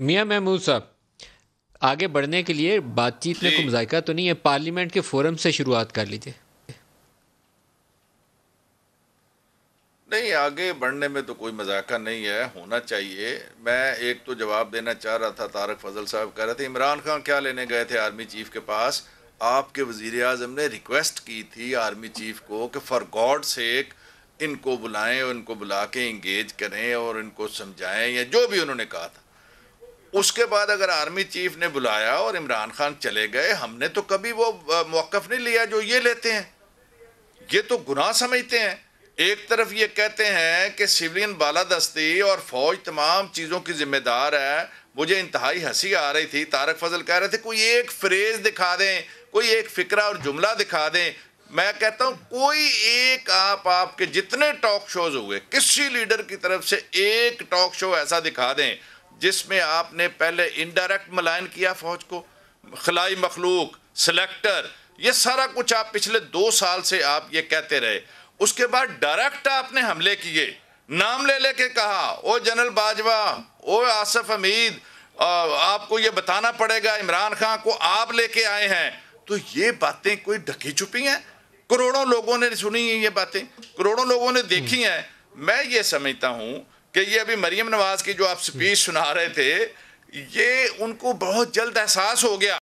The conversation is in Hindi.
मियाँ महमूद साहब आगे बढ़ने के लिए बातचीत में कोई जायका तो नहीं है पार्लियामेंट के फोरम से शुरुआत कर लीजिए नहीं आगे बढ़ने में तो कोई मजाका नहीं है होना चाहिए मैं एक तो जवाब देना चाह रहा था तारक फजल साहब कह रहे थे इमरान खान क्या लेने गए थे आर्मी चीफ के पास आपके वजीर अजम ने रिक्वेस्ट की थी आर्मी चीफ को कि फॉर गॉड सेक इनको बुलाएं और इनको बुला के इंगेज करें और इनको समझाएं या जो भी उन्होंने कहा था उसके बाद अगर आर्मी चीफ ने बुलाया और इमरान खान चले गए हमने तो कभी वो मौकफ नहीं लिया जो ये लेते हैं ये तो गुनाह समझते हैं एक तरफ ये कहते हैं कि सिविलियन दस्ती और फौज तमाम चीज़ों की जिम्मेदार है मुझे इंतहाई हंसी आ रही थी तारक फजल कह रहे थे कोई एक फ्रेज़ दिखा दें कोई एक फ़िक्रा और जुमला दिखा दें मैं कहता हूं कोई एक आप आपके जितने टॉक शोज़ हुए किसी लीडर की तरफ से एक टॉक शो ऐसा दिखा दें जिसमें आपने पहले इनडायरेक्ट मलायन किया फौज को खलाई मखलूक सिलेक्टर ये सारा कुछ आप पिछले दो साल से आप ये कहते रहे उसके बाद डायरेक्ट आपने हमले किए नाम ले लेके कहा ओ जनरल बाजवा ओ आसफ हमीद आपको ये बताना पड़ेगा इमरान खान को आप लेके आए हैं तो ये बातें कोई ढकी छुपी हैं करोड़ों लोगों ने सुनी है ये बातें करोड़ों लोगों ने देखी हम्म। हैं मैं ये समझता हूँ कि ये अभी मरियम नवाज की जो आप स्पीच सुना रहे थे ये उनको बहुत जल्द एहसास हो गया